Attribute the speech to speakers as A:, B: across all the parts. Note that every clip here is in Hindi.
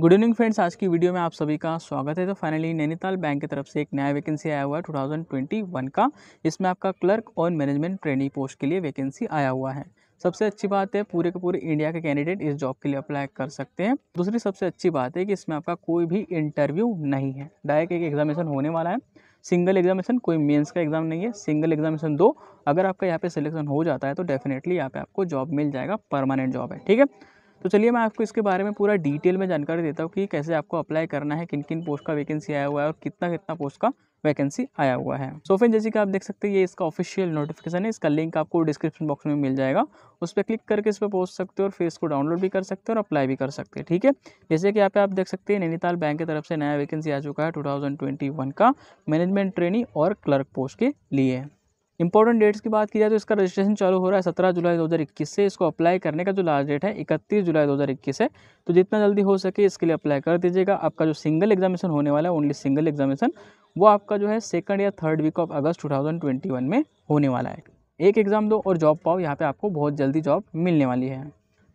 A: गुड इवनिंग फ्रेंड्स आज की वीडियो में आप सभी का स्वागत है तो फाइनली नैनीताल बैंक की तरफ से एक नया वैकेंसी आया हुआ है 2021 का इसमें आपका क्लर्क और मैनेजमेंट ट्रेनिंग पोस्ट के लिए वैकेंसी आया हुआ है सबसे अच्छी बात है पूरे के पूरे इंडिया के कैंडिडेट इस जॉब के लिए अप्लाई कर सकते हैं दूसरी सबसे अच्छी बात है कि इसमें आपका कोई भी इंटरव्यू नहीं है डायरेक्ट एक एग्जामिनेशन होने वाला है सिंगल एग्जामिनेशन कोई मेंस का एग्ज़ाम नहीं है सिंगल एग्जामिनेशन दो अगर आपका यहाँ पे सिलेक्शन हो जाता है तो डेफिनेटली यहाँ पे आपको जॉब मिल जाएगा परमानेंट जॉब है ठीक है तो चलिए मैं आपको इसके बारे में पूरा डिटेल में जानकारी देता हूँ कि कैसे आपको अप्लाई करना है किन किन पोस्ट का वैकेंसी आया हुआ है और कितना कितना पोस्ट का वैकेंसी आया हुआ है सो फ्रेंड जैसे कि आप देख सकते हैं ये इसका ऑफिशियल नोटिफिकेशन है इसका लिंक आपको डिस्क्रिप्शन बॉक्स में मिल जाएगा उस पर क्लिक करके इस पर पोस्ट सकते हो और फिर इसको डाउनलोड भी कर सकते हो और अप्लाई भी कर सकते हैं ठीक है जैसे कि यहाँ पे आप देख सकते हैं नैनीताल बैंक की तरफ से नया वैकेंसी आ चुका है टू का मैनेजमेंट ट्रेनिंग और क्लर्क पोस्ट के लिए इंपॉर्टेंट डेट्स की बात की जाए तो इसका रजिस्ट्रेशन चालू हो रहा है सत्रह जुलाई दो से इसको अप्लाई करने का जो लास्ट डेट है इकतीस जुलाई दो है तो जितना जल्दी हो सके इसके लिए अप्लाई कर दीजिएगा आपका जो सिंगल एग्जामिशन होने वाला है ओनली सिंगल एग्जामिशन वो आपका जो है सेकंड या थर्ड वीक ऑफ अगस्त 2021 में होने वाला है एक एग्ज़ाम दो और जॉब पाओ यहाँ पर आपको बहुत जल्दी जॉब मिलने वाली है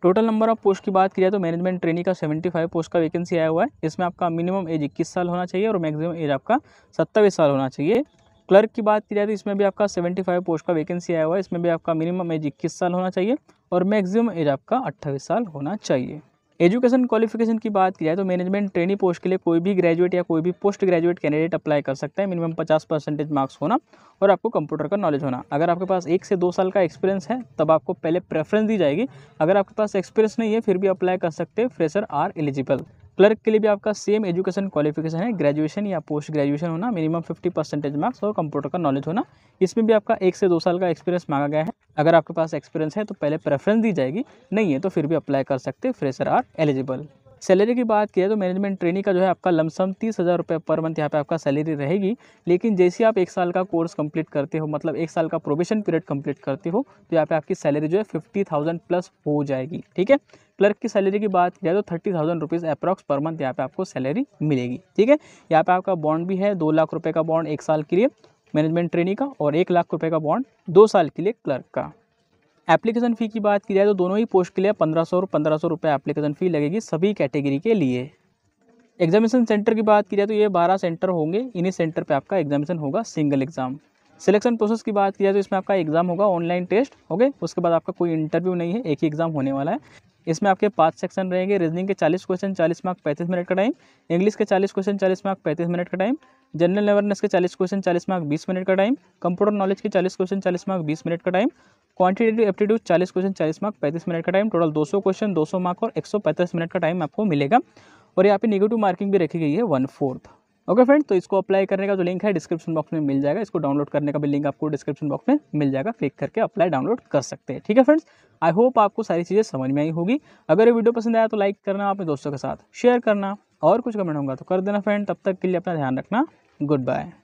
A: टोटल नंबर ऑफ पोस्ट की बात की जाए तो मैनेजमेंट ट्रेनिंग का 75 पोस्ट का वैकेंसी आया हुआ है इसमें आपका मिनिमम एज इक्कीस साल होना चाहिए और मैक्सिमम एज आपका सत्ताईस साल होना चाहिए क्लर्क की बात की जाए तो इसमें भी आपका सेवेंटी फाइव पोस्ट का वैकेंसी आया हुआ है इसमें भी आपका मिनिमम एज इक्कीस साल होना चाहिए और मैक्सिमम एज आपका अट्ठाईस साल होना चाहिए एजुकेशन क्वालिफिकेशन की बात की जाए तो मैनेजमेंट ट्रेनी पोस्ट के लिए कोई भी ग्रेजुएट या कोई भी पोस्ट ग्रेजुएट कैंडिडेट अप्लाई कर सकता है मिनिमम पचास परसेंटेज मार्क्स होना और आपको कंप्यूटर का नॉलेज होना अगर आपके पास एक से दो साल का एक्सपीरियंस है तब आपको पहले प्रेफरेंस दी जाएगी अगर आपके पास एक्सपीरियंस नहीं है फिर भी अप्लाई कर सकते फ्रेशर आर एलिजिबल क्लर्क के लिए भी आपका सेम एजुकेशन क्वालिफिकेशन है ग्रेजुएशन या पोस्ट ग्रेजुएशन होना मिनिमम 50 परसेंटेज मार्क्स और कंप्यूटर का नॉलेज होना इसमें भी आपका एक से दो साल का एक्सपीरियंस मांगा गया है अगर आपके पास एक्सपीरियंस है तो पहले प्रेफरेंस दी जाएगी नहीं है तो फिर भी अप्लाई कर सकते फ्रेशर आर एलिजिबल सैलरी की बात की तो मैनेजमेंट ट्रेनिंग का जो है आपका लमसम तीस हज़ार रुपये पर मंथ यहाँ पे आपका सैलरी रहेगी लेकिन जैसे आप एक साल का कोर्स कंप्लीट करते हो मतलब एक साल का प्रोबेशन पीरियड कंप्लीट करते हो तो यहाँ पे आपकी सैलरी जो है फिफ्टी थाउजेंड प्लस हो जाएगी ठीक है क्लर्क की सैलरी की बात किया तो thirty thousand rupees approx per month यहाँ पर आपको सैलरी मिलेगी ठीक है यहाँ पर आपका बॉन्ड भी है दो लाख रुपये का बॉन्ड एक साल के लिए मैनेजमेंट ट्रेनिंग का और एक लाख रुपये का बॉन्ड दो साल के लिए क्लर्क का एप्लीकेशन फ़ी की बात की जाए तो दोनों ही पोस्ट के लिए पंद्रह सौ पंद्रह सौ रुपये एप्लीकेशन फ़ी लगेगी सभी कैटेगरी के लिए एग्जामिनेशन सेंटर की बात की जाए तो ये बारह सेंटर होंगे इन्हीं सेंटर पर आपका एग्जामिनेशन होगा सिंगल एग्ज़ाम सिलेक्शन प्रोसेस की बात की जाए तो इसमें आपका एग्ज़ाम होगा ऑनलाइन टेस्ट ओके उसके बाद आपका कोई इंटरव्यू नहीं है एक ही एग्ज़ाम होने वाला है इसमें आपके पांच सेक्शन रहेंगे रीजनिंग के 40 क्वेश्चन 40 मार्क 35 मिनट का टाइम इंग्लिश के 40 क्वेश्चन 40 मार्क 35 मिनट का टाइम जनरल अवेयरनेस के चालीस क्वेश्चन चालीस मार्क बीस मिनट का टाइम कंप्यूटर नॉलेज के चालीस क्वेश्चन चालीस मार्क बीस मिनट का टाइम क्वांटिटेटिव एप्टीट्यूड चालीस क्वेश्चन चालीस मार्क पैंतीस मिनट का टाइम टोटल दो सौ क्वेश्चन दो सौ मार्क और एक सौ पैंतीस मिनट का टाइम आपको मिलेगा और यहाँ पे निगेटिव मार्किंग भी रखी गई है वन फोर्थ ओके फ्रेंड तो इसको अप्लाई करने का जो लिंक है डिस्क्रिप्शन बॉक्स में मिल जाएगा इसको डाउनलोड करने का भी लिंक आपको डिस्क्रिप्शन बॉक्स में मिल जाएगा क्लिक करके अप्लाई डाउनलोड कर सकते हैं ठीक है फ्रेंड्स आई होप आपको सारी चीज़ें समझ में आई होगी अगर ये वीडियो पसंद आया तो लाइक करना अपने दोस्तों के साथ शेयर करना और कुछ कमेंट होगा तो कर देना फ्रेंड तब तक के लिए अपना ध्यान रखना गुड बाय